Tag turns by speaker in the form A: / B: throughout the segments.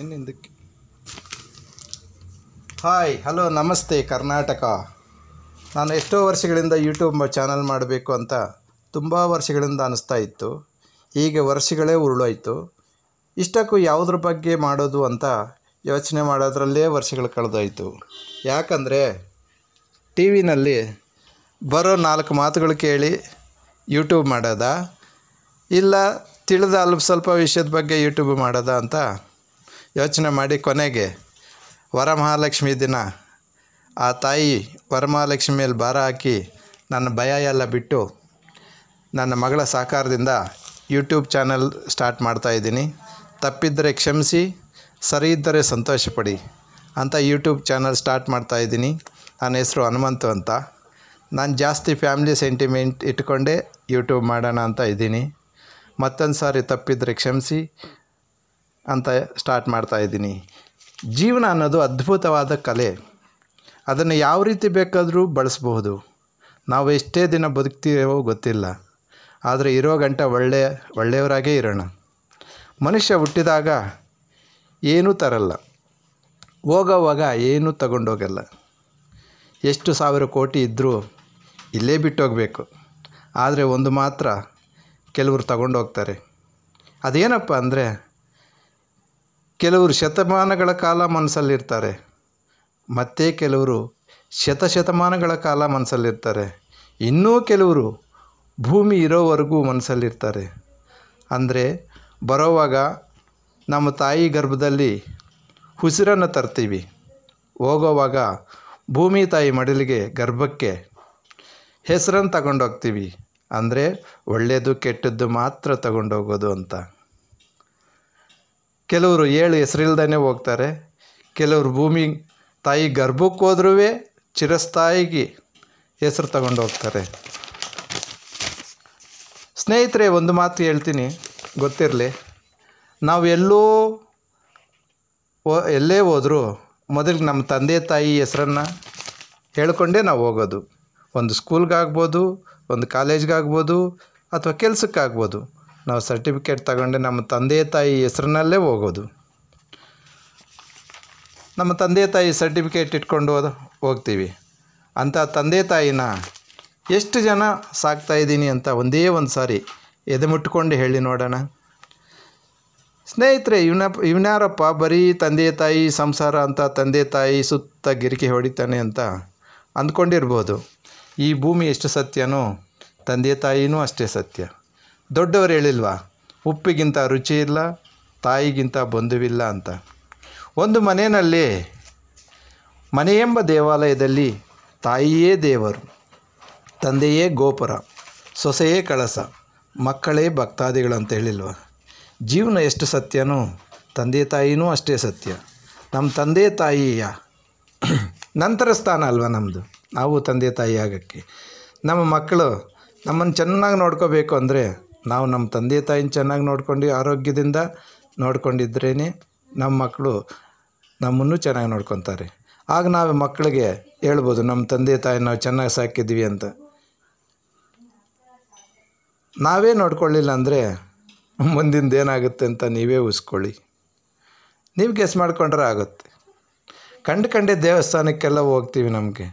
A: ಇನ್ನು hi hello ನಮಸ್ತೆ ಕರ್ನಾಟಕ ನಾನು ಎಷ್ಟೋ ವರ್ಷಗಳಿಂದ ಯೂಟ್ಯೂಬ್ ಚಾನಲ್ ಮಾಡಬೇಕು ಅಂತ ತುಂಬ ವರ್ಷಗಳಿಂದ ಅನ್ನಿಸ್ತಾ ಇತ್ತು ಈಗ ವರ್ಷಗಳೇ ಉರುಳೋಯ್ತು ಇಷ್ಟಕ್ಕೂ ಯಾವುದ್ರ ಬಗ್ಗೆ ಮಾಡೋದು ಅಂತ ಯೋಚನೆ ಮಾಡೋದ್ರಲ್ಲೇ ವರ್ಷಗಳು ಕಳೆದೋಯ್ತು ಯಾಕಂದರೆ ಟಿ ವಿನಲ್ಲಿ ಬರೋ ನಾಲ್ಕು ಮಾತುಗಳು ಕೇಳಿ ಯೂಟ್ಯೂಬ್ ಮಾಡೋದಾ ಇಲ್ಲ ತಿಳಿದ ಅಲ್ಪ ಸ್ವಲ್ಪ ವಿಷಯದ ಬಗ್ಗೆ ಯೂಟ್ಯೂಬ್ ಮಾಡೋದಾ ಅಂತ ಯೋಚನೆ ಮಾಡಿ ಕೊನೆಗೆ ವರಮಹಾಲಕ್ಷ್ಮಿ ದಿನ ಆ ತಾಯಿ ವರಮಹಾಲಕ್ಷ್ಮಿ ಮೇಲೆ ಭಾರ ಹಾಕಿ ನನ್ನ ಭಯ ಎಲ್ಲ ಬಿಟ್ಟು ನನ್ನ ಮಗಳ ಸಹಕಾರದಿಂದ ಯೂಟ್ಯೂಬ್ ಚಾನಲ್ ಸ್ಟಾರ್ಟ್ ಮಾಡ್ತಾಯಿದ್ದೀನಿ ತಪ್ಪಿದ್ದರೆ ಕ್ಷಮಿಸಿ ಸರಿ ಇದ್ದರೆ ಸಂತೋಷಪಡಿ ಅಂತ ಯೂಟ್ಯೂಬ್ ಚಾನಲ್ ಸ್ಟಾರ್ಟ್ ಮಾಡ್ತಾಯಿದ್ದೀನಿ ನನ್ನ ಹೆಸರು ಹನುಮಂತು ಅಂತ ನಾನು ಜಾಸ್ತಿ ಫ್ಯಾಮಿಲಿ ಸೆಂಟಿಮೆಂಟ್ ಇಟ್ಕೊಂಡೇ ಯೂಟ್ಯೂಬ್ ಮಾಡೋಣ ಅಂತ ಇದ್ದೀನಿ ಮತ್ತೊಂದು ಸಾರಿ ತಪ್ಪಿದರೆ ಕ್ಷಮಿಸಿ ಅಂತ ಸ್ಟಾರ್ಟ್ ಮಾಡ್ತಾ ಇದ್ದೀನಿ ಜೀವನ ಅನ್ನೋದು ಅದ್ಭುತವಾದ ಕಲೆ ಅದನ್ನು ಯಾವ ರೀತಿ ಬೇಕಾದರೂ ಬಳಸಬಹುದು ನಾವು ಎಷ್ಟೇ ದಿನ ಬದುಕ್ತೀವೋ ಗೊತ್ತಿಲ್ಲ ಆದರೆ ಇರೋ ಗಂಟ ಒಳ್ಳೆಯ ಒಳ್ಳೆಯವರಾಗೇ ಇರೋಣ ಮನುಷ್ಯ ಹುಟ್ಟಿದಾಗ ಏನೂ ತರಲ್ಲ ಹೋಗೋವಾಗ ಏನೂ ತಗೊಂಡೋಗಲ್ಲ ಎಷ್ಟು ಸಾವಿರ ಕೋಟಿ ಇದ್ದರೂ ಇಲ್ಲೇ ಬಿಟ್ಟೋಗಬೇಕು ಆದರೆ ಒಂದು ಮಾತ್ರ ಕೆಲವರು ತಗೊಂಡೋಗ್ತಾರೆ ಅದೇನಪ್ಪ ಅಂದರೆ ಕೆಲವರು ಶತಮಾನಗಳ ಕಾಲ ಮನಸ್ಸಲ್ಲಿರ್ತಾರೆ ಮತ್ತು ಕೆಲವರು ಶತಶತಮಾನಗಳ ಕಾಲ ಮನಸ್ಸಲ್ಲಿರ್ತಾರೆ ಇನ್ನೂ ಕೆಲವರು ಭೂಮಿ ಇರೋವರೆಗೂ ಮನಸ್ಸಲ್ಲಿರ್ತಾರೆ ಅಂದರೆ ಬರೋವಾಗ ನಮ್ಮ ತಾಯಿ ಗರ್ಭದಲ್ಲಿ ಉಸಿರನ್ನು ತರ್ತೀವಿ ಹೋಗೋವಾಗ ಭೂಮಿ ತಾಯಿ ಮಡಿಲಿಗೆ ಗರ್ಭಕ್ಕೆ ಹೆಸರನ್ನು ತಗೊಂಡೋಗ್ತೀವಿ ಅಂದರೆ ಒಳ್ಳೆಯದು ಕೆಟ್ಟದ್ದು ಮಾತ್ರ ತಗೊಂಡೋಗೋದು ಅಂತ ಕೆಲವರು ಏಳು ಹೆಸರಿಲ್ದೇ ಹೋಗ್ತಾರೆ ಕೆಲವರು ಭೂಮಿ ತಾಯಿ ಗರ್ಭಕ್ಕೆ ಹೋದ್ರೂ ಚಿರಸ್ಥಾಯಿಗೆ ಹೆಸರು ತಗೊಂಡು ಹೋಗ್ತಾರೆ ಸ್ನೇಹಿತರೆ ಒಂದು ಮಾತು ಹೇಳ್ತೀನಿ ಗೊತ್ತಿರಲಿ ನಾವು ಎಲ್ಲೋ ಎಲ್ಲೇ ಹೋದರೂ ಮೊದಲಿಗೆ ನಮ್ಮ ತಂದೆ ತಾಯಿ ಹೆಸರನ್ನು ಹೇಳ್ಕೊಂಡೇ ನಾವು ಹೋಗೋದು ಒಂದು ಸ್ಕೂಲ್ಗಾಗ್ಬೋದು ಒಂದು ಕಾಲೇಜ್ಗಾಗ್ಬೋದು ಅಥವಾ ಕೆಲಸಕ್ಕಾಗ್ಬೋದು ನಾವು ಸರ್ಟಿಫಿಕೇಟ್ ತಗೊಂಡೆ ನಮ್ಮ ತಂದೆ ತಾಯಿ ಹೆಸರಿನಲ್ಲೇ ಹೋಗೋದು ನಮ್ಮ ತಂದೆ ತಾಯಿ ಸರ್ಟಿಫಿಕೇಟ್ ಇಟ್ಕೊಂಡು ಹೋದ ಹೋಗ್ತೀವಿ ಅಂಥ ತಂದೆ ತಾಯಿನ ಎಷ್ಟು ಜನ ಸಾಕ್ತಾಯಿದ್ದೀನಿ ಅಂತ ಒಂದೇ ಒಂದು ಸಾರಿ ಎದೆ ಮುಟ್ಕೊಂಡು ಹೇಳಿ ನೋಡೋಣ ಸ್ನೇಹಿತರೆ ಇವನ ಇವನ್ಯಾರಪ್ಪ ಬರೀ ತಂದೆ ತಾಯಿ ಸಂಸಾರ ಅಂತ ತಂದೆ ತಾಯಿ ಸುತ್ತ ಗಿರಿಕೆ ಹೊಡಿತಾನೆ ಅಂತ ಅಂದ್ಕೊಂಡಿರ್ಬೋದು ಈ ಭೂಮಿ ಎಷ್ಟು ಸತ್ಯನೋ ತಂದೆ ತಾಯಿನೂ ಅಷ್ಟೇ ಸತ್ಯ ದೊಡ್ಡವರು ಹೇಳಿಲ್ವಾ ಉಪ್ಪಿಗಿಂತ ರುಚಿ ಇಲ್ಲ ತಾಯಿಗಿಂತ ಬಂಧುವಿಲ್ಲ ಅಂತ ಒಂದು ಮನೆಯಲ್ಲಿ ಮನೆಯೆಂಬ ದೇವಾಲಯದಲ್ಲಿ ತಾಯಿಯೇ ದೇವರು ತಂದೆಯೇ ಗೋಪುರ ಸೊಸೆಯೇ ಕಳಸ ಮಕ್ಕಳೇ ಭಕ್ತಾದಿಗಳು ಅಂತ ಹೇಳಿಲ್ವ ಜೀವನ ಎಷ್ಟು ಸತ್ಯನೋ ತಂದೆ ತಾಯಿನೂ ಅಷ್ಟೇ ಸತ್ಯ ನಮ್ಮ ತಂದೆ ತಾಯಿಯ ನಂತರ ಸ್ಥಾನ ಅಲ್ವಾ ನಮ್ಮದು ನಾವು ತಂದೆ ತಾಯಿ ಆಗೋಕ್ಕೆ ನಮ್ಮ ಮಕ್ಕಳು ನಮ್ಮನ್ನು ಚೆನ್ನಾಗಿ ನೋಡ್ಕೋಬೇಕು ಅಂದರೆ ನಾವು ನಮ್ಮ ತಂದೆ ತಾಯಿನ ಚೆನ್ನಾಗಿ ನೋಡ್ಕೊಂಡು ಆರೋಗ್ಯದಿಂದ ನೋಡ್ಕೊಂಡಿದ್ರೇ ನಮ್ಮ ಮಕ್ಕಳು ನಮ್ಮನ್ನು ಚೆನ್ನಾಗಿ ನೋಡ್ಕೊತಾರೆ ಆಗ ನಾವು ಮಕ್ಕಳಿಗೆ ಹೇಳ್ಬೋದು ನಮ್ಮ ತಂದೆ ತಾಯಿ ನಾವು ಚೆನ್ನಾಗಿ ಸಾಕಿದ್ವಿ ಅಂತ ನಾವೇ ನೋಡ್ಕೊಳ್ಳಿಲ್ಲ ಅಂದರೆ ಮುಂದಿಂದ ಏನಾಗುತ್ತೆ ಅಂತ ನೀವೇ ಉಸ್ಕೊಳ್ಳಿ ನೀವು ಗೆಸ್ ಮಾಡ್ಕೊಂಡ್ರೆ ಆಗುತ್ತೆ ಕಂಡು ಕಂಡೇ ದೇವಸ್ಥಾನಕ್ಕೆಲ್ಲ ಹೋಗ್ತೀವಿ ನಮಗೆ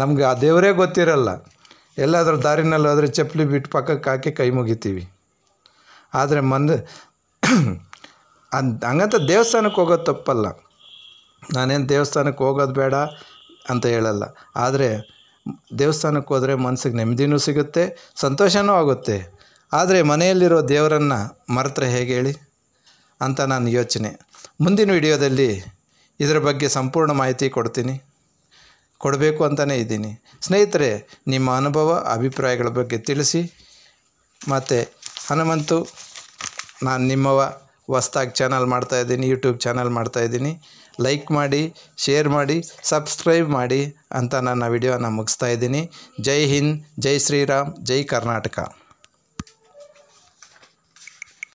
A: ನಮಗೆ ಆ ದೇವರೇ ಗೊತ್ತಿರಲ್ಲ ಎಲ್ಲಾದರೂ ದಾರಿನಲ್ಲಿ ಹೋದರೆ ಚಪ್ಪಲಿ ಬಿಟ್ಟು ಪಕ್ಕಕ್ಕೆ ಹಾಕಿ ಕೈ ಮುಗಿತೀವಿ ಆದರೆ ಮಂದ ಅದು ಹಂಗಂತ ದೇವಸ್ಥಾನಕ್ಕೆ ಹೋಗೋದು ತಪ್ಪಲ್ಲ ನಾನೇನು ದೇವಸ್ಥಾನಕ್ಕೆ ಹೋಗೋದು ಬೇಡ ಅಂತ ಹೇಳಲ್ಲ ಆದರೆ ದೇವಸ್ಥಾನಕ್ಕೆ ಹೋದರೆ ಮನಸ್ಸಿಗೆ ನೆಮ್ಮದಿನೂ ಸಿಗುತ್ತೆ ಸಂತೋಷವೂ ಆಗುತ್ತೆ ಆದರೆ ಮನೆಯಲ್ಲಿರೋ ದೇವರನ್ನು ಮರೆತರೆ ಹೇಗೆ ಹೇಳಿ ಅಂತ ನಾನು ಯೋಚನೆ ಮುಂದಿನ ವಿಡಿಯೋದಲ್ಲಿ ಇದರ ಬಗ್ಗೆ ಸಂಪೂರ್ಣ ಮಾಹಿತಿ ಕೊಡ್ತೀನಿ ಕೊಡಬೇಕು ಅಂತಲೇ ಇದ್ದೀನಿ ಸ್ನೇಹಿತರೆ ನಿಮ್ಮ ಅನುಭವ ಅಭಿಪ್ರಾಯಗಳ ಬಗ್ಗೆ ತಿಳಿಸಿ ಮತ್ತು ಹನುಮಂತು ನಾನು ನಿಮ್ಮವ ಹೊಸ್ದಾಗಿ ಚಾನಲ್ ಮಾಡ್ತಾಯಿದ್ದೀನಿ ಯೂಟ್ಯೂಬ್ ಚಾನಲ್ ಮಾಡ್ತಾಯಿದ್ದೀನಿ ಲೈಕ್ ಮಾಡಿ ಶೇರ್ ಮಾಡಿ ಸಬ್ಸ್ಕ್ರೈಬ್ ಮಾಡಿ ಅಂತ ನನ್ನ ವಿಡಿಯೋನ ಮುಗಿಸ್ತಾ ಇದ್ದೀನಿ ಜೈ ಹಿಂದ್ ಜೈ ಶ್ರೀರಾಮ್ ಜೈ ಕರ್ನಾಟಕ